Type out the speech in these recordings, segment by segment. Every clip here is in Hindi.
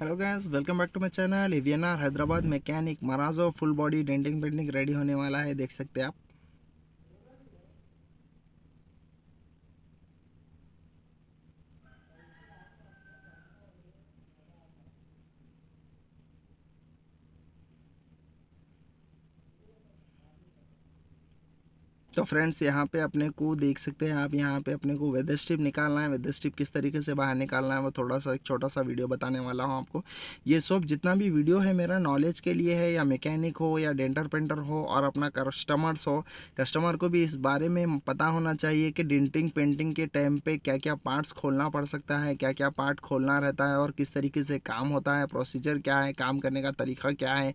hello guys welcome back to my channel एवियन आर हैदराबाद मैकेनिक मराजो full body denting painting ready होने वाला है देख सकते हैं आप तो फ्रेंड्स यहाँ पे अपने को देख सकते हैं आप यहाँ पे अपने को वेदर स्ट्रिप निकालना है वेदर स्ट्रिप किस तरीके से बाहर निकालना है वो थोड़ा सा एक छोटा सा वीडियो बताने वाला हूँ आपको ये सब जितना भी वीडियो है मेरा नॉलेज के लिए है या मैकेनिक हो या डेंटर पेंटर हो और अपना कस्टमर्स हो कस्टमर को भी इस बारे में पता होना चाहिए कि डेंटिंग पेंटिंग के टाइम पर क्या क्या पार्ट्स खोलना पड़ सकता है क्या क्या पार्ट खोलना रहता है और किस तरीके से काम होता है प्रोसीजर क्या है काम करने का तरीका क्या है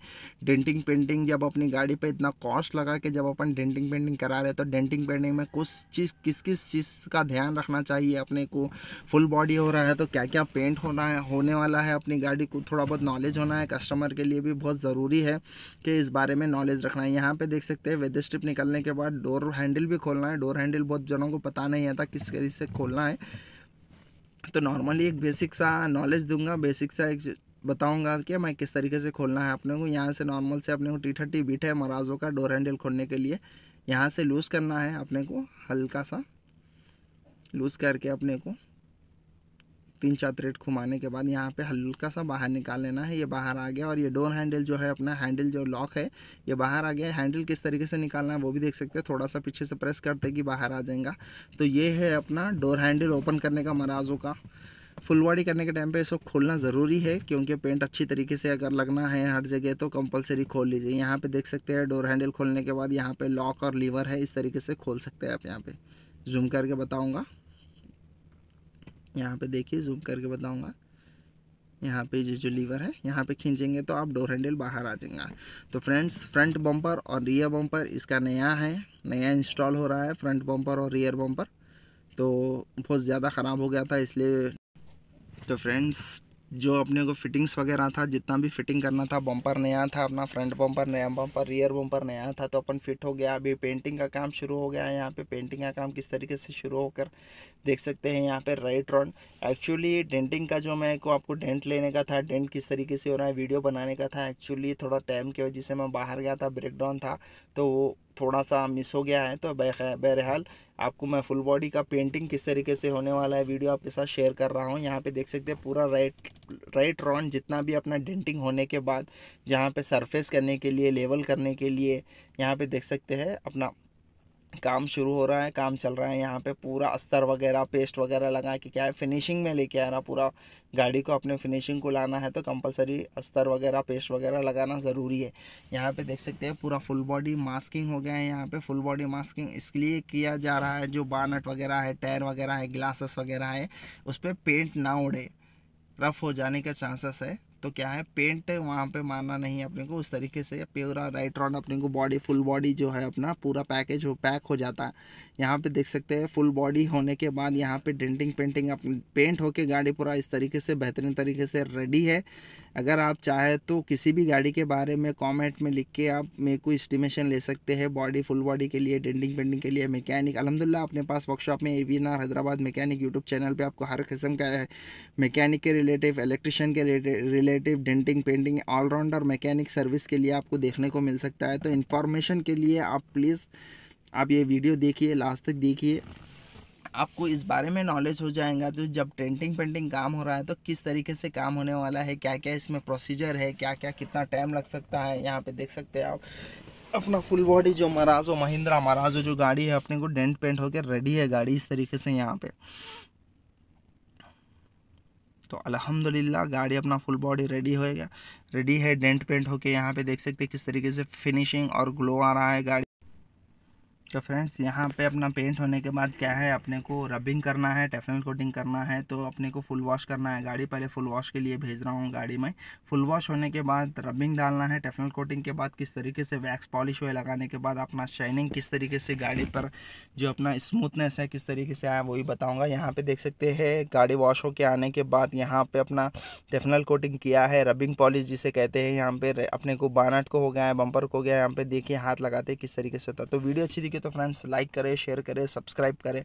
डेंटिंग पेंटिंग जब अपनी गाड़ी पर इतना कॉस्ट लगा के जब अपन डेंटिंग पेंटिंग करा रहे है तो डेंटिंग पेंटिंग में कुछ चीज़ किस किस चीज़ का ध्यान रखना चाहिए अपने को फुल बॉडी हो रहा है तो क्या क्या पेंट होना है होने वाला है अपनी गाड़ी को थोड़ा बहुत नॉलेज होना है कस्टमर के लिए भी बहुत ज़रूरी है कि इस बारे में नॉलेज रखना है यहाँ पर देख सकते हैं वेदर स्ट्रिप निकलने के बाद डोर हैंडल भी खोलना है डोर हैंडल बहुत जनों को पता नहीं आता किस तरीके से खोलना है तो नॉर्मली एक बेसिक सा नॉलेज दूंगा बेसिक सा एक बताऊंगा कि मैं किस तरीके से खोलना है अपने को यहाँ से नॉर्मल से अपने को टी थर्टी बीट है मराजों का डोर हैंडल खोलने के लिए यहाँ से लूज़ करना है अपने को हल्का सा लूज़ करके अपने को तीन चार थ्रेड घुमाने के बाद यहाँ पे हल्का सा बाहर निकाल लेना है ये बाहर आ गया और ये डोर हैंडल जो है अपना हैंडल जो लॉक है ये बाहर आ गया हैंडल किस तरीके से निकालना है वो भी देख सकते हैं थोड़ा सा पीछे से प्रेस करते कि बाहर आ जाएगा तो ये है अपना डोर हैंडल ओपन करने का मराजों का फुल बॉडी करने के टाइम पे इसको खोलना ज़रूरी है क्योंकि पेंट अच्छी तरीके से अगर लगना है हर जगह तो कंपलसरी खोल लीजिए यहाँ पे देख सकते हैं डोर हैंडल खोलने के बाद यहाँ पे लॉक और लीवर है इस तरीके से खोल सकते हैं आप यहाँ पे जूम करके बताऊँगा यहाँ पे देखिए जूम करके बताऊँगा यहाँ पे जो जो लीवर है यहाँ पे खींचेंगे तो आप डोर हैंडल बाहर आ जाएगा तो फ्रेंड्स फ्रंट बम्पर और रियर बम्पर इसका नया है नया इंस्टॉल हो रहा है फ्रंट बम्पर और रियर बम्पर तो बहुत ज़्यादा ख़राब हो गया था इसलिए तो फ्रेंड्स जो अपने को फिटिंग्स वगैरह था जितना भी फिटिंग करना था बम्पर नया था अपना फ्रंट बम्पर नया बम्पर रियर बम्पर नया था तो अपन फिट हो गया अभी पेंटिंग का काम शुरू हो गया है यहाँ पे पेंटिंग का काम किस तरीके से शुरू होकर देख सकते हैं यहाँ पे राइट रॉन एक्चुअली डेंटिंग का जो मैं को आपको डेंट लेने का था डेंट किस तरीके से हो रहा है वीडियो बनाने का था एक्चुअली थोड़ा टाइम की वजह से मैं बाहर गया था ब्रेकडाउन था तो वो थोड़ा सा मिस हो गया है तो बहरहाल आपको मैं फुल बॉडी का पेंटिंग किस तरीके से होने वाला है वीडियो आपके साथ शेयर कर रहा हूँ यहाँ पे देख सकते हैं पूरा राइट राइट राउंड जितना भी अपना डेंटिंग होने के बाद जहाँ पे सरफेस करने के लिए लेवल करने के लिए यहाँ पे देख सकते हैं अपना काम शुरू हो रहा है काम चल रहा है यहाँ पे पूरा अस्तर वगैरह पेस्ट वगैरह लगा के क्या है फिनिशिंग में लेके आ रहा पूरा गाड़ी को अपने फिनिशिंग को लाना है तो कंपलसरी अस्तर वगैरह पेस्ट वगैरह लगाना ज़रूरी है यहाँ पे देख सकते हैं पूरा फुल बॉडी मास्किंग हो गया है यहाँ पे फुल बॉडी मास्किंग इसलिए किया जा रहा है जो बानट वगैरह है टायर वगैरह है ग्लासेस वगैरह है उस पर पेंट ना उड़े रफ़ हो जाने का चांसेस है तो क्या है पेंट वहाँ पे मारना नहीं अपने को उस तरीके से प्योरा राइट राउंड अपने को बॉडी फुल बॉडी जो है अपना पूरा पैकेज हो पैक हो जाता है यहाँ पे देख सकते हैं फुल बॉडी होने के बाद यहाँ पे डेंटिंग पेंटिंग अपने पेंट होके गाड़ी पूरा इस तरीके से बेहतरीन तरीके से रेडी है अगर आप चाहे तो किसी भी गाड़ी के बारे में कमेंट में लिख के आप मेरे को इस्टीमेशन ले सकते हैं बॉडी फुल बॉडी के लिए डेंटिंग पेंटिंग के लिए मैकेनिक अलहमदिल्ला अपने पास वर्कशॉप में एवीनार हैदराबाद मैकेनिक यूट्यूब चैनल पर आपको हर किस्म का मैकेनिक के रिलेटिव इलेक्ट्रिशियन के relative relative denting painting allrounder mechanic service के लिए आपको देखने को मिल सकता है तो इन्फॉर्मेशन के लिए आप प्लीज़ आप ये वीडियो देखिए लास्ट तक देखिए आपको इस बारे में नॉलेज हो जाएगा तो जब टेंटिंग पेंटिंग काम हो रहा है तो किस तरीके से काम होने वाला है क्या क्या इसमें प्रोसीजर है क्या क्या कितना टाइम लग सकता है यहाँ पे देख सकते हैं आप अपना फुल बॉडी जो हो महिंद्रा महाराज जो गाड़ी है अपने को डेंट पेंट होकर रेडी है गाड़ी इस तरीके से यहाँ पर तो अलहमदिल्ला गाड़ी अपना फुल बॉडी रेडी होएगा रेडी है डेंट पेंट होके यहाँ पे देख सकते हैं किस तरीके से फिनिशिंग और ग्लो आ रहा है गाड़ी तो फ्रेंड्स यहाँ पे अपना पेंट होने के बाद क्या है अपने को रबिंग करना है टेफनल कोटिंग करना है तो अपने को फुल वॉश करना है गाड़ी पहले फुल वॉश के लिए भेज रहा हूँ गाड़ी में फुल वॉश होने के बाद रबिंग डालना है टेफनल कोटिंग के बाद किस तरीके से वैक्स पॉलिश हुए लगाने के बाद अपना शाइनिंग किस तरीके से गाड़ी पर जो अपना स्मूथनेस है किस तरीके से आया वही बताऊँगा यहाँ पर देख सकते हैं गाड़ी वॉश होकर आने के बाद यहाँ पर अपना टेफनल कोटिंग किया है रबिंग पॉलिश जिसे कहते हैं यहाँ पर अपने को बानट को हो गया है बम्पर को हो गया है यहाँ पर देखिए हाथ लगाते किस तरीके से होता तो वीडियो अच्छी तो फ्रेंड्स लाइक करें शेयर करें सब्सक्राइब करें